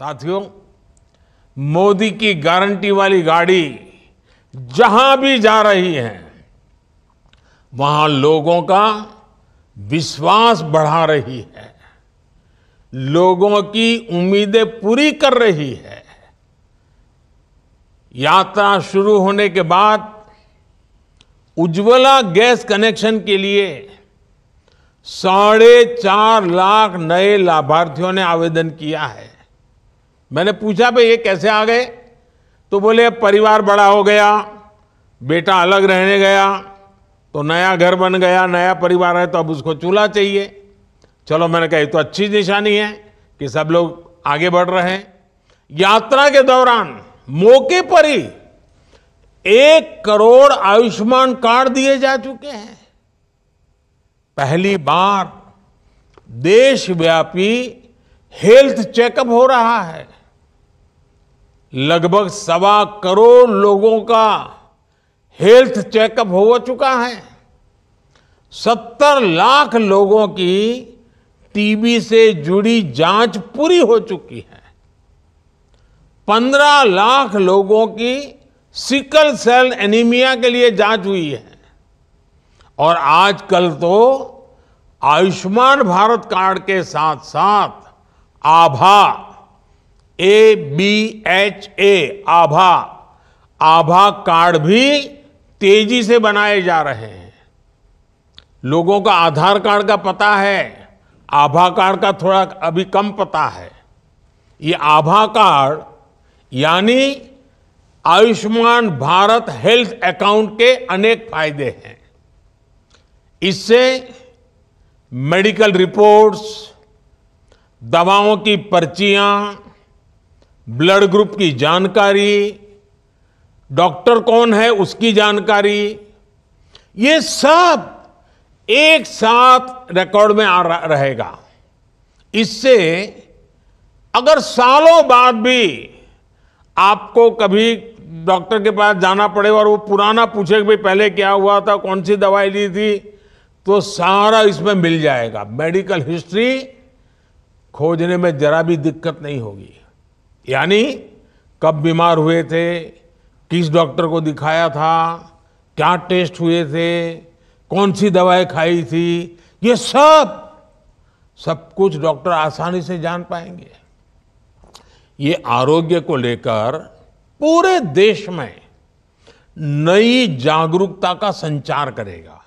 साथियों मोदी की गारंटी वाली गाड़ी जहां भी जा रही है वहां लोगों का विश्वास बढ़ा रही है लोगों की उम्मीदें पूरी कर रही है यात्रा शुरू होने के बाद उज्ज्वला गैस कनेक्शन के लिए साढ़े चार लाख नए लाभार्थियों ने आवेदन किया है मैंने पूछा भाई ये कैसे आ गए तो बोले परिवार बड़ा हो गया बेटा अलग रहने गया तो नया घर बन गया नया परिवार है तो अब उसको चूल्हा चाहिए चलो मैंने कहा ये तो अच्छी निशानी है कि सब लोग आगे बढ़ रहे हैं यात्रा के दौरान मौके पर ही एक करोड़ आयुष्मान कार्ड दिए जा चुके हैं पहली बार देशव्यापी हेल्थ चेकअप हो रहा है लगभग सवा करोड़ लोगों का हेल्थ चेकअप हो चुका है सत्तर लाख लोगों की टीबी से जुड़ी जांच पूरी हो चुकी है पंद्रह लाख लोगों की सिकल सेल एनीमिया के लिए जांच हुई है और आजकल तो आयुष्मान भारत कार्ड के साथ साथ आभा A B H A Abha Abha card भी तेजी से बनाए जा रहे हैं लोगों का आधार कार्ड का पता है आभा कार्ड का थोड़ा अभी कम पता है ये आभा कार्ड यानी आयुष्मान भारत हेल्थ अकाउंट के अनेक फायदे हैं इससे मेडिकल रिपोर्ट्स दवाओं की पर्चियां ब्लड ग्रुप की जानकारी डॉक्टर कौन है उसकी जानकारी ये सब एक साथ रिकॉर्ड में आ रहेगा इससे अगर सालों बाद भी आपको कभी डॉक्टर के पास जाना पड़े और वो पुराना पूछे कि भाई पहले क्या हुआ था कौन सी दवाई ली थी तो सारा इसमें मिल जाएगा मेडिकल हिस्ट्री खोजने में जरा भी दिक्कत नहीं होगी यानी कब बीमार हुए थे किस डॉक्टर को दिखाया था क्या टेस्ट हुए थे कौन सी दवाएं खाई थी ये सब सब कुछ डॉक्टर आसानी से जान पाएंगे ये आरोग्य को लेकर पूरे देश में नई जागरूकता का संचार करेगा